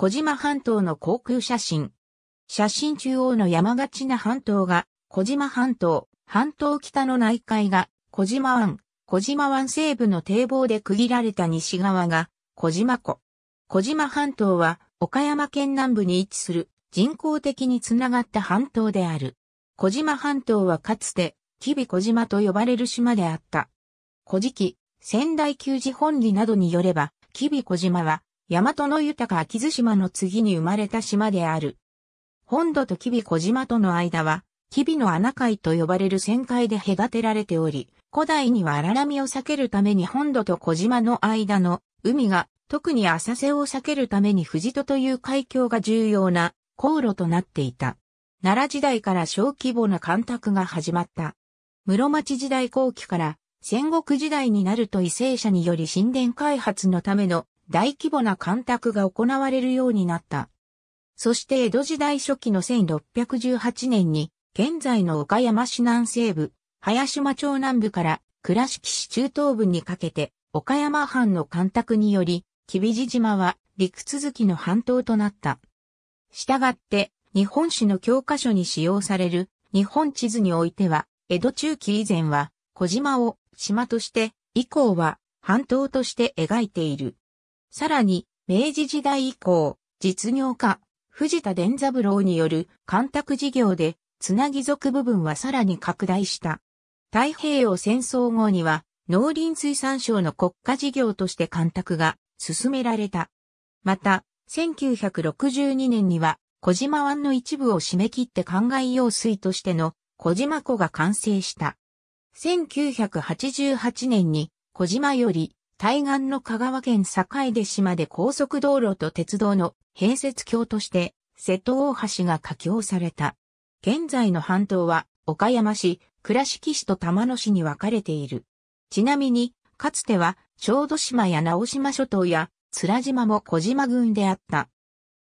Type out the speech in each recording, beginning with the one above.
小島半島の航空写真。写真中央の山がちな半島が小島半島、半島北の内海が小島湾、小島湾西部の堤防で区切られた西側が小島湖。小島半島は岡山県南部に位置する人工的につながった半島である。小島半島はかつて、吉備小島と呼ばれる島であった。古事記、仙台旧事本理などによれば、吉備小島は大和の豊か秋津島の次に生まれた島である。本土と吉備小島との間は、吉備の穴海と呼ばれる旋回で隔てられており、古代には荒波を避けるために本土と小島の間の海が、特に浅瀬を避けるために藤戸という海峡が重要な航路となっていた。奈良時代から小規模な干拓が始まった。室町時代後期から戦国時代になると為政者により神殿開発のための大規模な干拓が行われるようになった。そして江戸時代初期の1618年に、現在の岡山市南西部、林間町南部から倉敷市中東部にかけて、岡山藩の干拓により、吉備島は陸続きの半島となった。したがって、日本史の教科書に使用される日本地図においては、江戸中期以前は小島を島として、以降は半島として描いている。さらに、明治時代以降、実業家、藤田伝三郎による干拓事業で、つなぎ族部分はさらに拡大した。太平洋戦争後には、農林水産省の国家事業として干拓が進められた。また、1962年には、小島湾の一部を締め切って灌漑用水としての小島湖が完成した。1988年に小島より対岸の香川県坂出市まで高速道路と鉄道の併設橋として、瀬戸大橋が架橋された。現在の半島は、岡山市、倉敷市と玉野市に分かれている。ちなみに、かつては、小豆島や直島諸島や、津島も小島郡であった。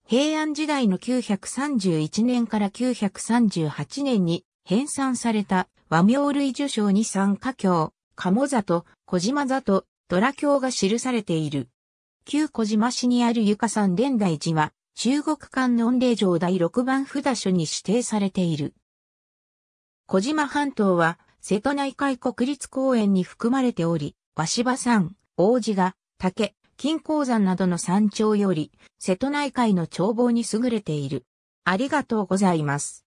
平安時代の931年から938年に編纂された和名類受賞に参加橋、鴨里、小島里、ドラ教が記されている。旧小島市にある床山伝台寺は、中国観音霊場第6番札所に指定されている。小島半島は、瀬戸内海国立公園に含まれており、鷲羽山、王子が、竹、金鉱山などの山頂より、瀬戸内海の眺望に優れている。ありがとうございます。